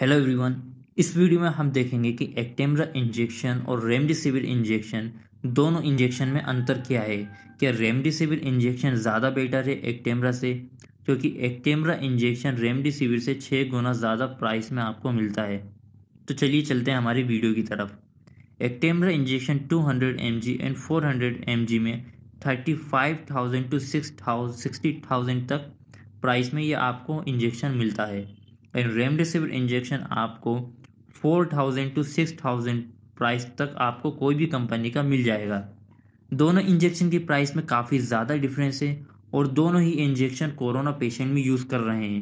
hello everyone इस video में हम देखेंगे कि एक्टेमरा इंजेक्शन और रेमडेसिविर इंजेक्शन दोनों इंजेक्शन में अंतर क्या है क्या रेमडेसिविर इंजेक्शन ज़्यादा बेटर है एक्टेमरा से क्योंकि एक्टेमरा इंजेक्शन रेमडेसिविर से छः गुना ज़्यादा प्राइस में आपको मिलता है तो चलिए चलते हैं हमारी वीडियो की तरफ Actemra injection two hundred and four hundred में thirty two six sixty thousand तक प्राइस में ये आपको इंजेक्शन मिलता है रेमडेसिविर इंजेक्शन आपको four thousand two six thousand price तक आपको कोई भी कंपनी का मिल जाएगा दोनों इंजेक्शन की प्राइस में काफ़ी ज़्यादा डिफरेंस है और दोनों ही इंजेक्शन कोरोना पेशेंट में यूज़ कर रहे हैं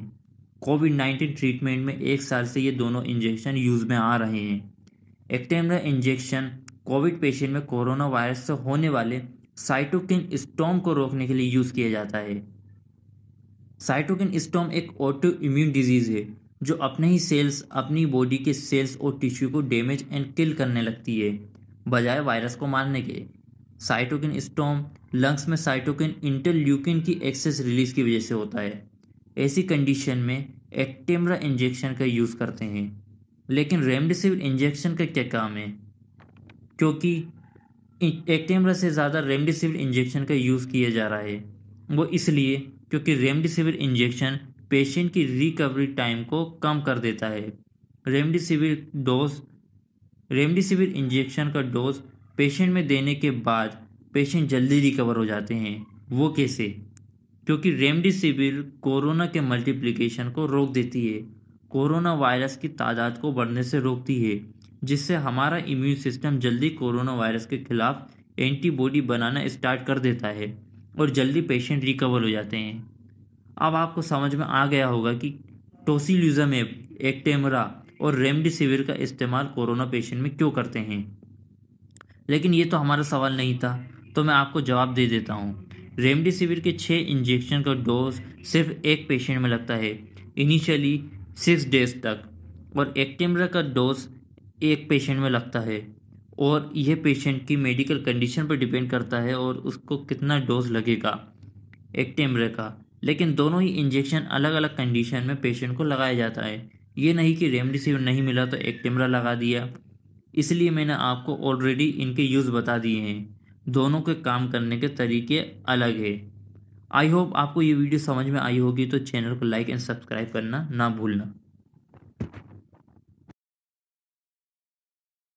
कोविड नाइन्टीन ट्रीटमेंट में एक साल से ये दोनों इंजेक्शन यूज़ में आ रहे हैं एक्टेमरा इंजेक्शन कोविड पेशेंट में कोरोना वायरस से होने वाले साइटोकिन स्टॉम को रोकने के लिए यूज़ किया जाता है साइटोकिन स्टॉम एक ऑटो इम्यून डिजीज़ है जो अपने ही सेल्स अपनी बॉडी के सेल्स और टिश्यू को डैमेज एंड किल करने लगती है बजाय वायरस को मारने के साइटोकिन स्टॉम लंग्स में साइटोकिन इंटरल्यूकिन की एक्सेस रिलीज की वजह से होता है ऐसी कंडीशन में एक्टेमरा इंजेक्शन का यूज़ करते हैं लेकिन रेमडेसिविर इंजेक्शन का क्या काम है क्योंकि एक्टेमरा से ज़्यादा रेमडेसिविर इंजेक्शन का यूज़ किया जा रहा है वो इसलिए क्योंकि रेमडेसिविर इंजेक्शन पेशेंट की रिकवरी टाइम को कम कर देता है रेमडेसिविर डोज रेमडेसिविर इंजेक्शन का डोज पेशेंट में देने के बाद पेशेंट जल्दी रिकवर हो जाते हैं वो कैसे क्योंकि रेमडेसिविर कोरोना के मल्टीप्लिकेशन को रोक देती है कोरोना वायरस की तादाद को बढ़ने से रोकती है जिससे हमारा इम्यून सिस्टम जल्दी कोरोना वायरस के खिलाफ एंटीबॉडी बनाना स्टार्ट कर देता है और जल्दी पेशेंट रिकवर हो जाते हैं अब आपको समझ में आ गया होगा कि टोसिल्यूजामेब एक्टेमरा और रेमडेसिविर का इस्तेमाल कोरोना पेशेंट में क्यों करते हैं लेकिन ये तो हमारा सवाल नहीं था तो मैं आपको जवाब दे देता हूँ रेमडेसिविर के छः इंजेक्शन का डोज सिर्फ एक पेशेंट में लगता है इनिशियली सिक्स डेज तक और एक्टेमरा का डोज एक पेशेंट में लगता है और यह पेशेंट की मेडिकल कंडीशन पर डिपेंड करता है और उसको कितना डोज लगेगा एक्टेमरे का लेकिन दोनों ही इंजेक्शन अलग अलग कंडीशन में पेशेंट को लगाया जाता है ये नहीं कि रेमडेसिविर नहीं मिला तो एक्टेमरा लगा दिया इसलिए मैंने आपको ऑलरेडी इनके यूज़ बता दिए हैं दोनों के काम करने के तरीके अलग है आई होप आपको ये वीडियो समझ में आई होगी तो चैनल को लाइक एंड सब्सक्राइब करना ना भूलना